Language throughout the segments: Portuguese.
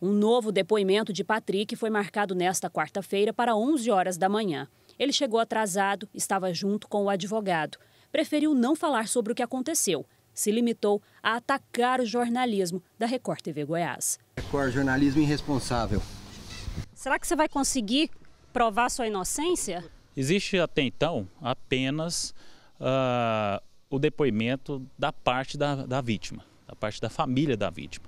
Um novo depoimento de Patrick foi marcado nesta quarta-feira para 11 horas da manhã. Ele chegou atrasado, estava junto com o advogado. Preferiu não falar sobre o que aconteceu. Se limitou a atacar o jornalismo da Record TV Goiás. Record, jornalismo irresponsável. Será que você vai conseguir provar sua inocência? Existe até então apenas uh, o depoimento da parte da, da vítima, da parte da família da vítima.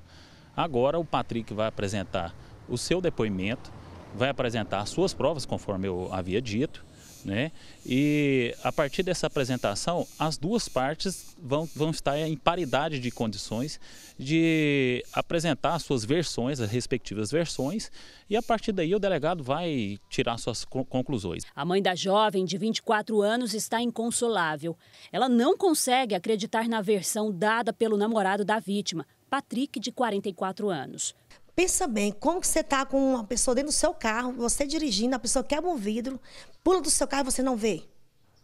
Agora o Patrick vai apresentar o seu depoimento, vai apresentar suas provas, conforme eu havia dito, né? E a partir dessa apresentação, as duas partes vão, vão estar em paridade de condições de apresentar suas versões, as respectivas versões, e a partir daí o delegado vai tirar suas conclusões. A mãe da jovem, de 24 anos, está inconsolável. Ela não consegue acreditar na versão dada pelo namorado da vítima, Patrick, de 44 anos. Pensa bem, como você está com uma pessoa dentro do seu carro, você dirigindo, a pessoa quebra um vidro, pula do seu carro e você não vê.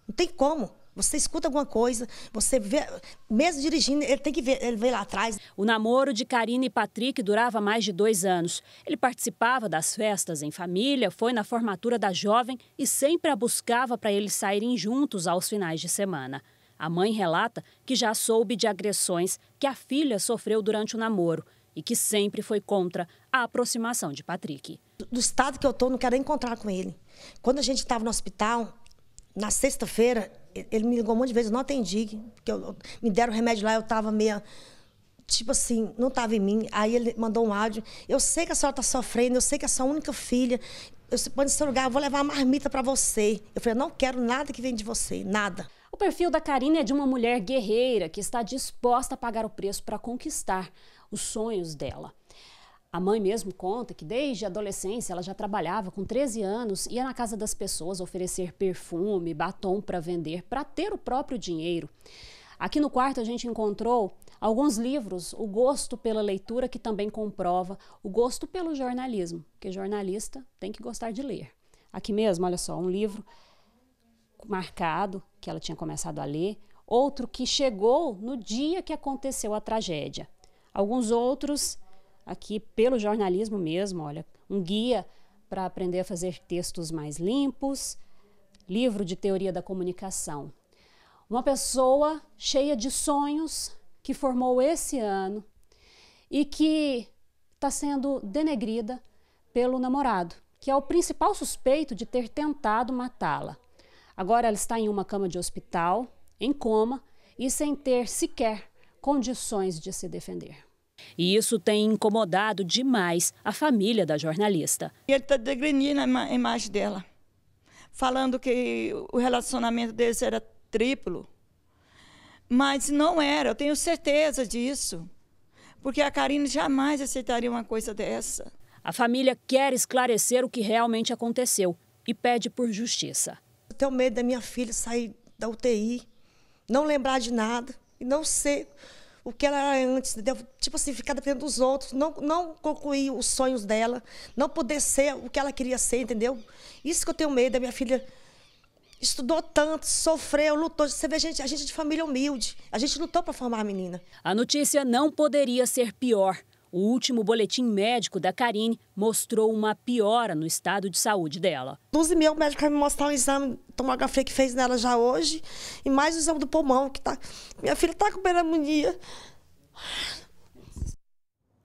Não tem como. Você escuta alguma coisa, você vê, mesmo dirigindo, ele tem que ver, ele vê lá atrás. O namoro de Karine e Patrick durava mais de dois anos. Ele participava das festas em família, foi na formatura da jovem e sempre a buscava para eles saírem juntos aos finais de semana. A mãe relata que já soube de agressões que a filha sofreu durante o namoro e que sempre foi contra a aproximação de Patrick. Do estado que eu tô, não quero encontrar com ele. Quando a gente estava no hospital, na sexta-feira, ele me ligou um monte de vezes, não atendi, porque eu, me deram remédio lá, eu estava meio tipo assim, não estava em mim. Aí ele mandou um áudio. Eu sei que a senhora está sofrendo, eu sei que é a sua única filha. Eu se põe ser seu lugar, eu vou levar a marmita para você. Eu falei, eu não quero nada que vem de você, nada. O perfil da Karina é de uma mulher guerreira que está disposta a pagar o preço para conquistar os sonhos dela. A mãe mesmo conta que desde a adolescência ela já trabalhava com 13 anos, ia na casa das pessoas oferecer perfume, batom para vender, para ter o próprio dinheiro. Aqui no quarto a gente encontrou alguns livros, o gosto pela leitura que também comprova o gosto pelo jornalismo, porque jornalista tem que gostar de ler. Aqui mesmo, olha só, um livro marcado, que ela tinha começado a ler, outro que chegou no dia que aconteceu a tragédia. Alguns outros, aqui pelo jornalismo mesmo, olha, um guia para aprender a fazer textos mais limpos, livro de teoria da comunicação. Uma pessoa cheia de sonhos que formou esse ano e que está sendo denegrida pelo namorado, que é o principal suspeito de ter tentado matá-la. Agora ela está em uma cama de hospital, em coma e sem ter sequer condições de se defender. E isso tem incomodado demais a família da jornalista. Ele está degrenindo a imagem dela, falando que o relacionamento deles era triplo. Mas não era, eu tenho certeza disso. Porque a Karine jamais aceitaria uma coisa dessa. A família quer esclarecer o que realmente aconteceu e pede por justiça tenho medo da minha filha sair da UTI, não lembrar de nada e não ser o que ela era antes, entendeu? Tipo assim, ficar dependendo dos outros, não, não concluir os sonhos dela, não poder ser o que ela queria ser, entendeu? Isso que eu tenho medo da minha filha. Estudou tanto, sofreu, lutou. Você vê, a gente, a gente é de família humilde. A gente lutou para formar a menina. A notícia não poderia ser pior. O último boletim médico da Karine mostrou uma piora no estado de saúde dela. 12 mil, o médico vai me mostrar um exame tomografia que fez nela já hoje e mais o exame do pulmão que tá. Minha filha está com pneumonia.